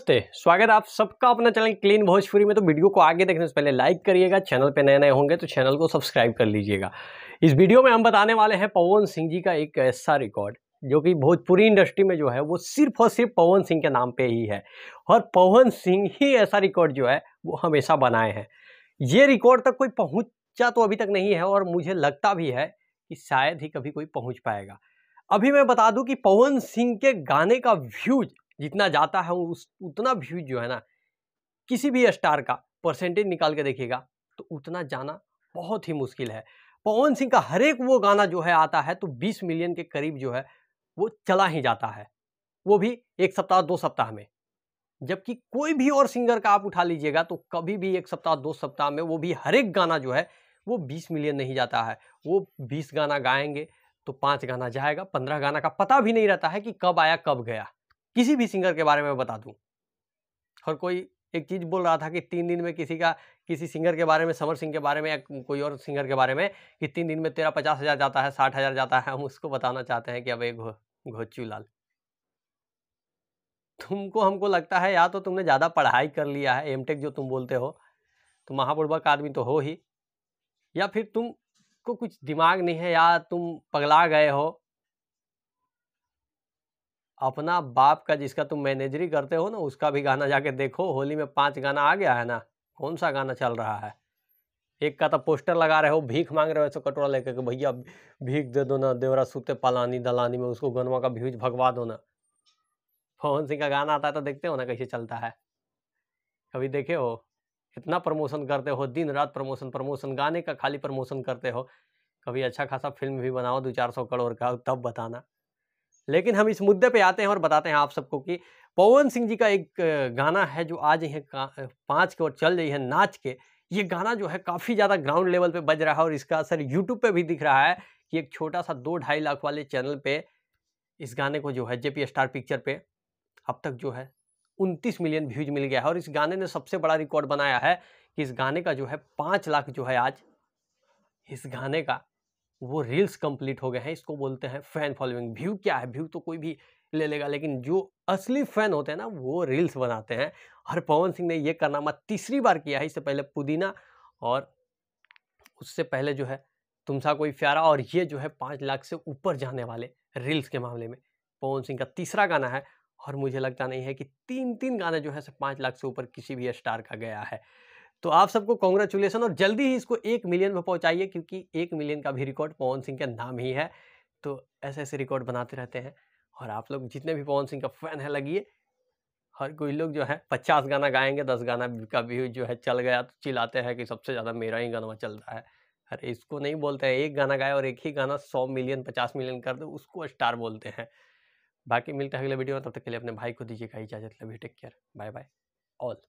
नमस्ते स्वागत आप सबका अपना चैनल क्लीन भोजपुरी में तो वीडियो को आगे देखने से पहले लाइक करिएगा चैनल पर नए नए होंगे तो चैनल को सब्सक्राइब कर लीजिएगा इस वीडियो में हम बताने वाले हैं पवन सिंह जी का एक ऐसा रिकॉर्ड जो कि भोजपुरी इंडस्ट्री में जो है वो सिर्फ और सिर्फ पवन सिंह के नाम पर ही है और पवन सिंह ही ऐसा रिकॉर्ड जो है वो हमेशा बनाए हैं ये रिकॉर्ड तक कोई पहुँचा तो अभी तक नहीं है और मुझे लगता भी है कि शायद ही कभी कोई पहुँच पाएगा अभी मैं बता दूं कि पवन सिंह के गाने का व्यूज जितना जाता है उस उतना व्यू जो है ना किसी भी स्टार का परसेंटेज निकाल के देखिएगा तो उतना जाना बहुत ही मुश्किल है पवन सिंह का हर एक वो गाना जो है आता है तो 20 मिलियन के करीब जो है वो चला ही जाता है वो भी एक सप्ताह दो सप्ताह में जबकि कोई भी और सिंगर का आप उठा लीजिएगा तो कभी भी एक सप्ताह दो सप्ताह में वो भी हर एक गाना जो है वो 20 मिलियन नहीं जाता है वो 20 गाना गाएंगे तो पाँच गाना जाएगा पंद्रह गाना का पता भी नहीं रहता है कि कब आया कब गया किसी भी सिंगर के बारे में बता दूँ और कोई एक चीज़ बोल रहा था कि तीन दिन में किसी का किसी सिंगर के बारे में समर सिंह के बारे में या कोई और सिंगर के बारे में कि तीन दिन में तेरा पचास हज़ार जाता है साठ हज़ार जाता है हम उसको बताना चाहते हैं कि अब एक घो घोचू लाल तुमको हमको लगता है या तो तुमने ज़्यादा पढ़ाई कर लिया है एमटेक जो तुम बोलते हो तो महापूर्वक आदमी तो हो ही या फिर तुम को कुछ दिमाग नहीं है या तुम पगला गए हो अपना बाप का जिसका तुम मैनेजरी करते हो ना उसका भी गाना जाके देखो होली में पांच गाना आ गया है ना कौन सा गाना चल रहा है एक का तो पोस्टर लगा रहे हो भीख मांग रहे हो ऐसे कटोरा लेकर के भैया भीख दे दो ना देवरा सूते पलानी दलानी में उसको गनवा का भीज भगवा दो ना पवन सिंह का गाना आता है तो देखते हो ना कैसे चलता है कभी देखे हो इतना प्रमोशन करते हो दिन रात प्रमोशन प्रमोशन गाने का खाली प्रमोशन करते हो कभी अच्छा खासा फिल्म भी बनाओ दो चार सौ करोड़ का तब बताना लेकिन हम इस मुद्दे पे आते हैं और बताते हैं आप सबको कि पवन सिंह जी का एक गाना है जो आज यह पाँच के और चल रही है नाच के ये गाना जो है काफ़ी ज़्यादा ग्राउंड लेवल पे बज रहा है और इसका असर यूट्यूब पे भी दिख रहा है कि एक छोटा सा दो ढाई लाख वाले चैनल पे इस गाने को जो है जेपी स्टार पिक्चर पे अब तक जो है उनतीस मिलियन व्यूज मिल गया है और इस गाने ने सबसे बड़ा रिकॉर्ड बनाया है कि इस गाने का जो है पाँच लाख जो है आज इस गाने का वो रील्स कंप्लीट हो गए हैं इसको बोलते हैं फैन फॉलोइंग व्यू क्या है व्यू तो कोई भी ले लेगा लेकिन जो असली फैन होते हैं ना वो रील्स बनाते हैं और पवन सिंह ने ये कारनामा तीसरी बार किया है इससे पहले पुदीना और उससे पहले जो है तुमसा कोई प्यारा और ये जो है पाँच लाख से ऊपर जाने वाले रील्स के मामले में पवन सिंह का तीसरा गाना है और मुझे लगता नहीं है कि तीन तीन गाने जो है पाँच लाख से ऊपर किसी भी स्टार का गया है तो आप सबको कॉन्ग्रेचुलेसन और जल्दी ही इसको एक मिलियन में पहुँचाइए क्योंकि एक मिलियन का भी रिकॉर्ड पवन सिंह का नाम ही है तो ऐसे ऐसे रिकॉर्ड बनाते रहते हैं और आप लोग जितने भी पवन सिंह का फैन है लगिए हर कोई लोग जो है पचास गाना गाएंगे दस गाना का भी जो है चल गया तो चिल्लाते हैं कि सबसे ज़्यादा मेरा ही गाना चल रहा है अरे इसको नहीं बोलते हैं एक गाना गाए और एक ही गाना सौ मिलियन पचास मिलियन कर दो उसको स्टार बोलते हैं बाकी मिलता है अगले वीडियो में तब तक के लिए अपने भाई को दीजिएगा इजाज़त लवी take care bye bye all